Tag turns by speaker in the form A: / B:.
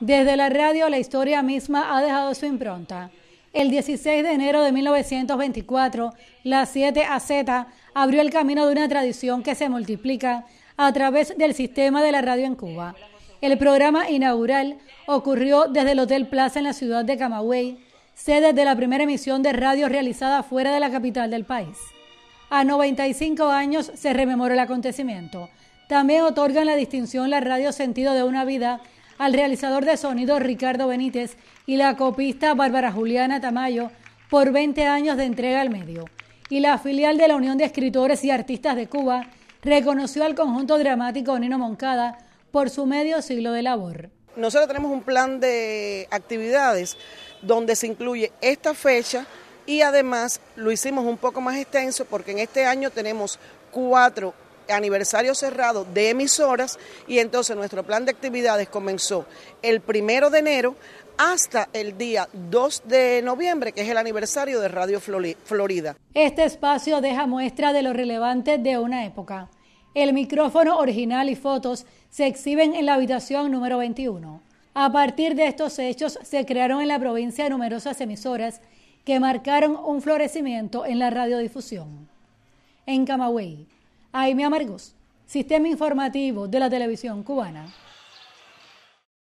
A: Desde la radio la historia misma ha dejado su impronta. El 16 de enero de 1924, la 7AZ abrió el camino de una tradición que se multiplica a través del sistema de la radio en Cuba. El programa inaugural ocurrió desde el Hotel Plaza en la ciudad de Camagüey, sede de la primera emisión de radio realizada fuera de la capital del país. A 95 años se rememoró el acontecimiento. También otorgan la distinción la radio sentido de una vida al realizador de sonido Ricardo Benítez y la copista Bárbara Juliana Tamayo por 20 años de entrega al medio. Y la filial de la Unión de Escritores y Artistas de Cuba reconoció al conjunto dramático Nino Moncada por su medio
B: siglo de labor. Nosotros tenemos un plan de actividades donde se incluye esta fecha y además lo hicimos un poco más extenso porque en este año tenemos cuatro aniversario cerrado de emisoras y entonces nuestro plan de actividades comenzó el primero de enero hasta el día 2 de noviembre, que es el aniversario de Radio Florida. Este espacio deja muestra de lo
A: relevante de una época. El micrófono original y fotos se exhiben en la habitación número 21. A partir de estos hechos se crearon en la provincia numerosas emisoras que marcaron un florecimiento en la radiodifusión. En Camagüey, mi Amargos, Sistema Informativo de la Televisión Cubana.